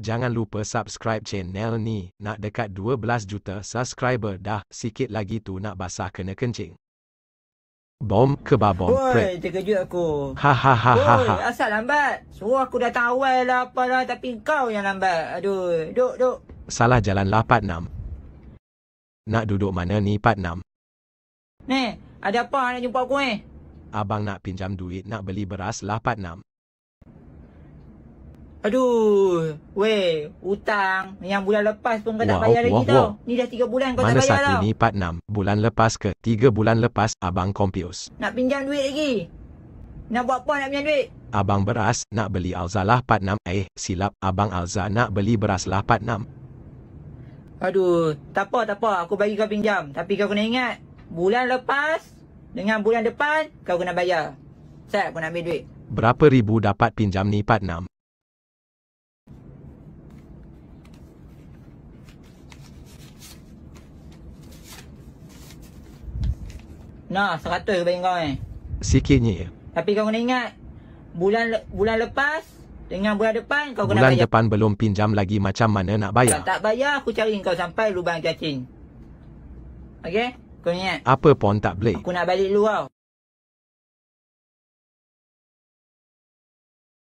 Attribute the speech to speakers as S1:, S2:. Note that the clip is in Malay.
S1: Jangan lupa subscribe channel ni, nak dekat 12 juta subscriber dah, sikit lagi tu nak basah kena kencing. Bom kebab bom prep. Oi,
S2: terkejut aku.
S1: Hahaha. Ha, ha, ha, Oi,
S2: asal lambat? Suruh aku dah tahu lah apalah, tapi kau yang lambat. Aduh, duk, duk.
S1: Salah jalan lah, Pat Nak duduk mana ni, Pat Nam?
S2: Ni, ada apa nak jumpa aku ni? Eh?
S1: Abang nak pinjam duit nak beli beras lah, Pat Aduh,
S2: weh, hutang yang bulan lepas pun kau tak bayar wow, lagi tau. Ni dah tiga bulan kau tak bayar tau. Mana saat ini
S1: 4 enam, bulan lepas ke Tiga bulan lepas, abang kompius.
S2: Nak pinjam duit lagi? Nak buat apa nak pinjam duit?
S1: Abang beras nak beli Alza lah 4-6. Eh, silap, abang Alza nak beli beras lah 4 enam.
S2: Aduh, tak apa, tak apa. Aku bagi kau pinjam. Tapi kau kena ingat, bulan lepas dengan bulan depan, kau kena bayar. Saya aku nak ambil duit.
S1: Berapa ribu dapat pinjam ni 4 enam?
S2: Nah, 100 bagi kau eh.
S1: Sikitnya ya.
S2: Tapi kau kena ingat, bulan bulan lepas dengan bulan depan kau kena bulan bayar. Bulan
S1: depan belum pinjam lagi macam mana nak bayar?
S2: tak bayar, aku cari kau sampai lubang cacing. Okey? Kau ingat? Apa
S1: pun tak boleh. Aku
S2: nak balik luar.